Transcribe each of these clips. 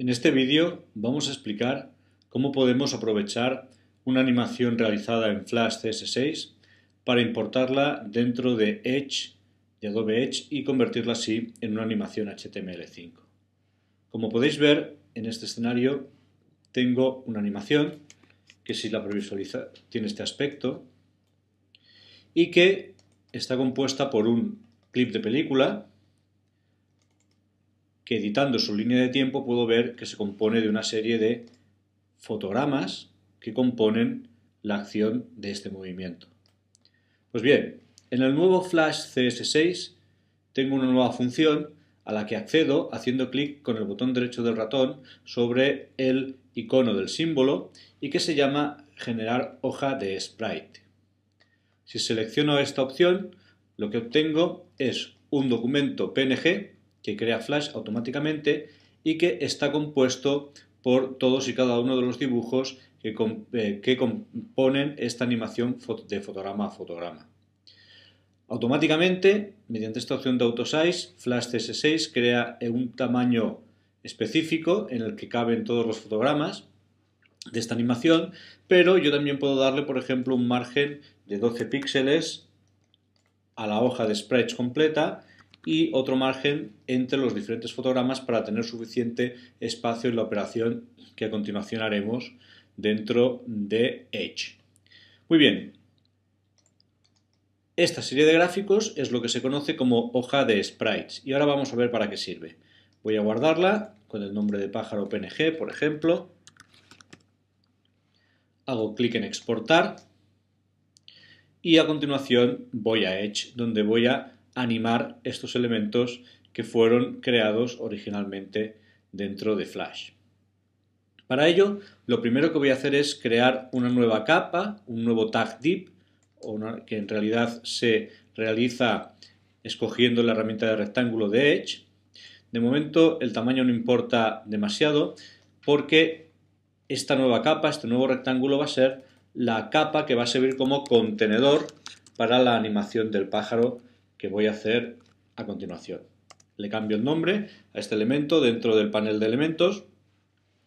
En este vídeo vamos a explicar cómo podemos aprovechar una animación realizada en Flash CS6 para importarla dentro de Edge de Adobe Edge y convertirla así en una animación HTML5. Como podéis ver, en este escenario tengo una animación que si la previsualiza tiene este aspecto y que está compuesta por un clip de película editando su línea de tiempo puedo ver que se compone de una serie de fotogramas que componen la acción de este movimiento. Pues bien, en el nuevo Flash CS6 tengo una nueva función a la que accedo haciendo clic con el botón derecho del ratón sobre el icono del símbolo y que se llama generar hoja de sprite. Si selecciono esta opción, lo que obtengo es un documento PNG que crea Flash automáticamente y que está compuesto por todos y cada uno de los dibujos que, eh, componen esta animación de fotograma a fotograma. Automáticamente, mediante esta opción de AutoSize, Flash CS6 crea un tamaño específico en el que caben todos los fotogramas de esta animación, pero yo también puedo darle, por ejemplo, un margen de 12 píxeles a la hoja de sprites completa y otro margen entre los diferentes fotogramas para tener suficiente espacio en la operación que a continuación haremos dentro de Edge. Muy bien, esta serie de gráficos es lo que se conoce como hoja de sprites y ahora vamos a ver para qué sirve. Voy a guardarla con el nombre de pájaro PNG, por ejemplo. Hago clic en exportar y a continuación voy a Edge, donde voy a animar estos elementos que fueron creados originalmente dentro de Flash. Para ello, lo primero que voy a hacer es crear una nueva capa, un nuevo tag Deep, que en realidad se realiza escogiendo la herramienta de rectángulo de Edge. De momento el tamaño no importa demasiado porque esta nueva capa, este nuevo rectángulo va a ser la capa que va a servir como contenedor para la animación del pájaro que voy a hacer a continuación. Le cambio el nombre a este elemento dentro del panel de elementos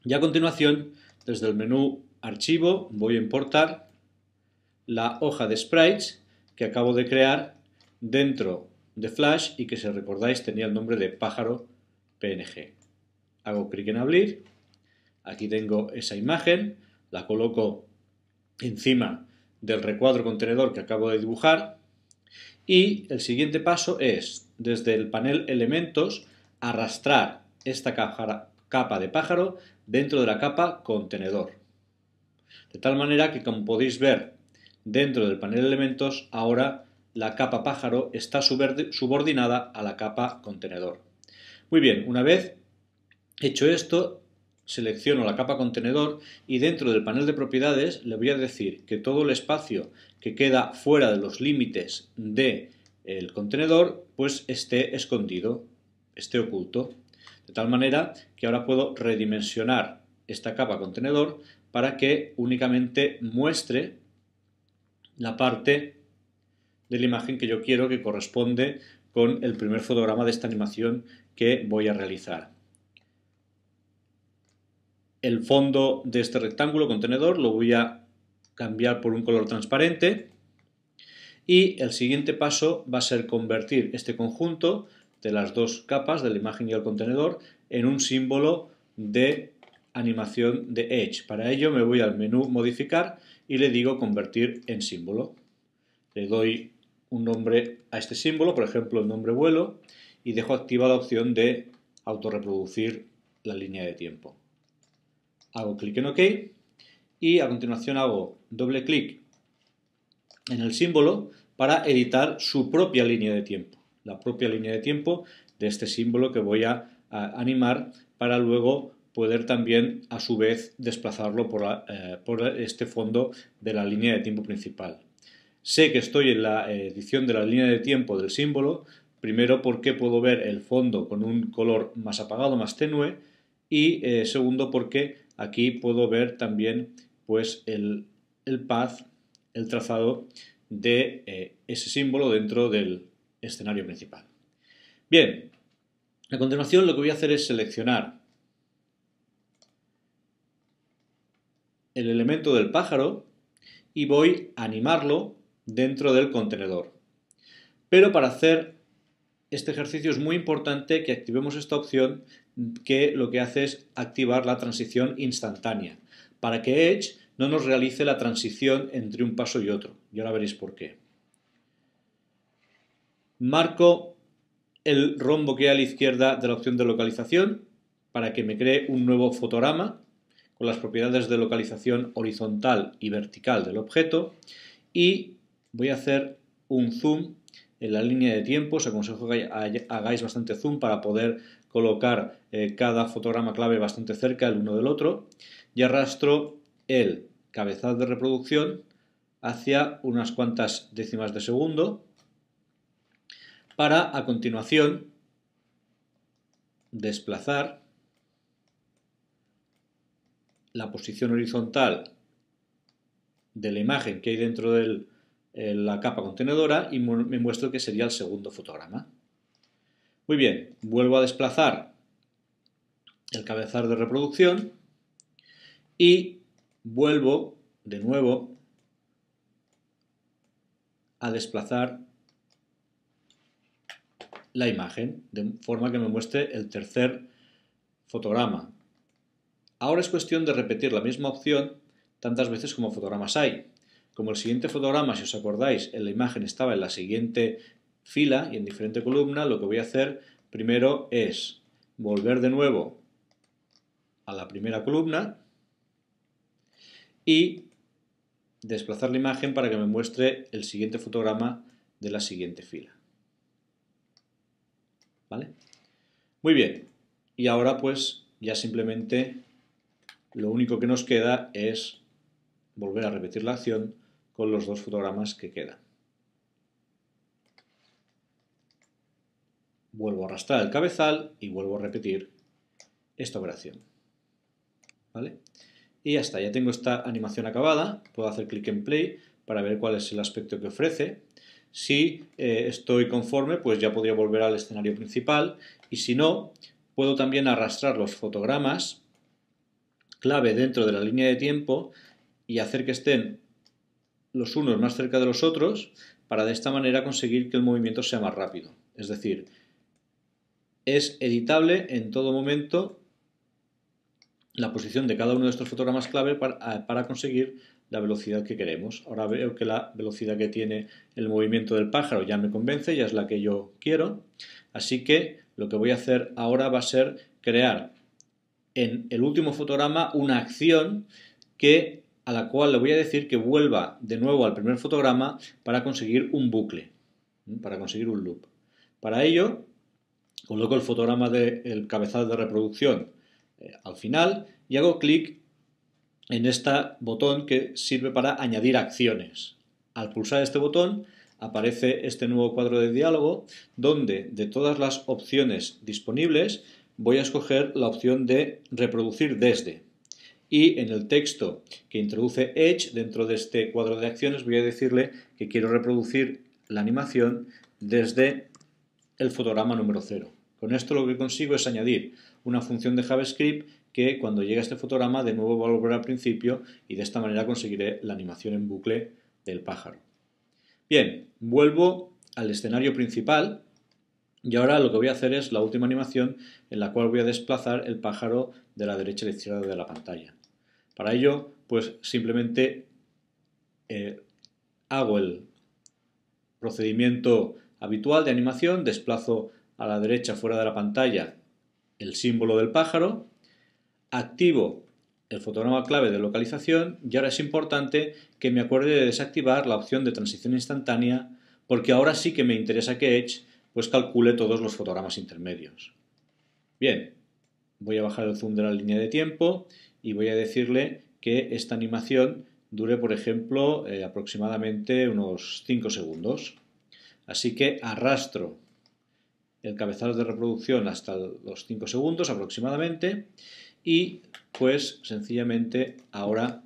y a continuación, desde el menú Archivo, voy a importar la hoja de sprites que acabo de crear dentro de Flash y que, si recordáis, tenía el nombre de pájaro PNG. Hago clic en abrir. Aquí tengo esa imagen, la coloco encima del recuadro contenedor que acabo de dibujar y el siguiente paso es, desde el panel elementos, arrastrar esta capa de pájaro dentro de la capa contenedor. De tal manera que, como podéis ver, dentro del panel elementos, ahora la capa pájaro está subordinada a la capa contenedor. Muy bien, una vez hecho esto, selecciono la capa contenedor y dentro del panel de propiedades le voy a decir que todo el espacio que queda fuera de los límites del el contenedor pues esté escondido, esté oculto. De tal manera que ahora puedo redimensionar esta capa contenedor para que únicamente muestre la parte de la imagen que yo quiero que corresponde con el primer fotograma de esta animación que voy a realizar el fondo de este rectángulo contenedor lo voy a cambiar por un color transparente y el siguiente paso va a ser convertir este conjunto de las dos capas de la imagen y el contenedor en un símbolo de animación de Edge. Para ello me voy al menú modificar y le digo convertir en símbolo. Le doy un nombre a este símbolo, por ejemplo el nombre vuelo, y dejo activada la opción de autorreproducir la línea de tiempo hago clic en OK y a continuación hago doble clic en el símbolo para editar su propia línea de tiempo, la propia línea de tiempo de este símbolo que voy a, animar para luego poder también a su vez desplazarlo eh, por, este fondo de la línea de tiempo principal. Sé que estoy en la edición de la línea de tiempo del símbolo, primero porque puedo ver el fondo con un color más apagado, más tenue, y eh, segundo porque Aquí puedo ver también pues el, path, el trazado de eh, ese símbolo dentro del escenario principal. Bien, a continuación lo que voy a hacer es seleccionar el elemento del pájaro y voy a animarlo dentro del contenedor. Pero para hacer este ejercicio es muy importante que activemos esta opción que lo que hace es activar la transición instantánea, para que Edge no nos realice la transición entre un paso y otro. Y ahora veréis por qué. Marco el rombo que hay a la izquierda de la opción de localización para que me cree un nuevo fotograma con las propiedades de localización horizontal y vertical del objeto y voy a hacer un zoom en la línea de tiempo. Os aconsejo que hagáis bastante zoom para poder colocar eh, cada fotograma clave bastante cerca el uno del otro. Y arrastro el cabezal de reproducción hacia unas cuantas décimas de segundo para a continuación desplazar la posición horizontal de la imagen que hay dentro del eh, la capa contenedora y me muestro que sería el segundo fotograma. Muy bien, vuelvo a desplazar el cabezal de reproducción y vuelvo de nuevo a desplazar la imagen de forma que me muestre el tercer fotograma. Ahora es cuestión de repetir la misma opción tantas veces como fotogramas hay. Como el siguiente fotograma, si os acordáis, en la imagen estaba en la siguiente fila y en diferente columna, lo que voy a hacer primero es volver de nuevo a la primera columna y desplazar la imagen para que me muestre el siguiente fotograma de la siguiente fila. ¿Vale? Muy bien. Y ahora pues ya simplemente lo único que nos queda es volver a repetir la acción con los dos fotogramas que quedan. Vuelvo a arrastrar el cabezal y vuelvo a repetir esta operación. ¿Vale? Y ya está, ya tengo esta animación acabada. Puedo hacer clic en play para ver cuál es el aspecto que ofrece. Si eh, estoy conforme, pues ya podría volver al escenario principal. Y si no, puedo también arrastrar los fotogramas clave dentro de la línea de tiempo y hacer que estén los unos más cerca de los otros para de esta manera conseguir que el movimiento sea más rápido. Es decir, es editable en todo momento la posición de cada uno de estos fotogramas clave para, conseguir la velocidad que queremos. Ahora veo que la velocidad que tiene el movimiento del pájaro ya me convence, ya es la que yo quiero. Así que lo que voy a hacer ahora va a ser crear en el último fotograma una acción que a la cual le voy a decir que vuelva de nuevo al primer fotograma para conseguir un bucle, para conseguir un loop. Para ello, coloco el fotograma del cabezal de reproducción eh, al final y hago clic en este botón que sirve para añadir acciones. Al pulsar este botón aparece este nuevo cuadro de diálogo donde de todas las opciones disponibles voy a escoger la opción de reproducir desde y en el texto que introduce Edge dentro de este cuadro de acciones voy a decirle que quiero reproducir la animación desde el fotograma número 0. Con esto lo que consigo es añadir una función de JavaScript que cuando llegue a este fotograma de nuevo va a volver al principio y de esta manera conseguiré la animación en bucle del pájaro. Bien, vuelvo al escenario principal y ahora lo que voy a hacer es la última animación en la cual voy a desplazar el pájaro de la derecha a la izquierda de la pantalla. Para ello, pues simplemente eh, hago el procedimiento habitual de animación, desplazo a la derecha fuera de la pantalla el símbolo del pájaro, activo el fotograma clave de localización y ahora es importante que me acuerde de desactivar la opción de transición instantánea porque ahora sí que me interesa que Edge pues calcule todos los fotogramas intermedios. Bien, voy a bajar el zoom de la línea de tiempo y voy a decirle que esta animación dure, por ejemplo, eh, aproximadamente unos 5 segundos. Así que arrastro el cabezal de reproducción hasta los 5 segundos aproximadamente y pues sencillamente ahora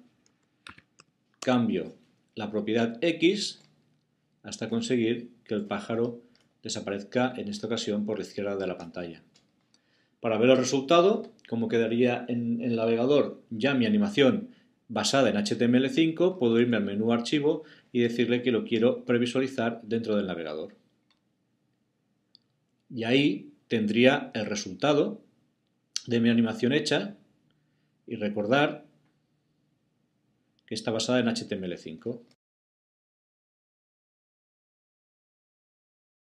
cambio la propiedad X hasta conseguir que el pájaro desaparezca en esta ocasión por la izquierda de la pantalla. Para ver el resultado, como quedaría en el navegador ya mi animación basada en HTML5, puedo irme al menú archivo y decirle que lo quiero previsualizar dentro del navegador. Y ahí tendría el resultado de mi animación hecha y recordar que está basada en HTML5.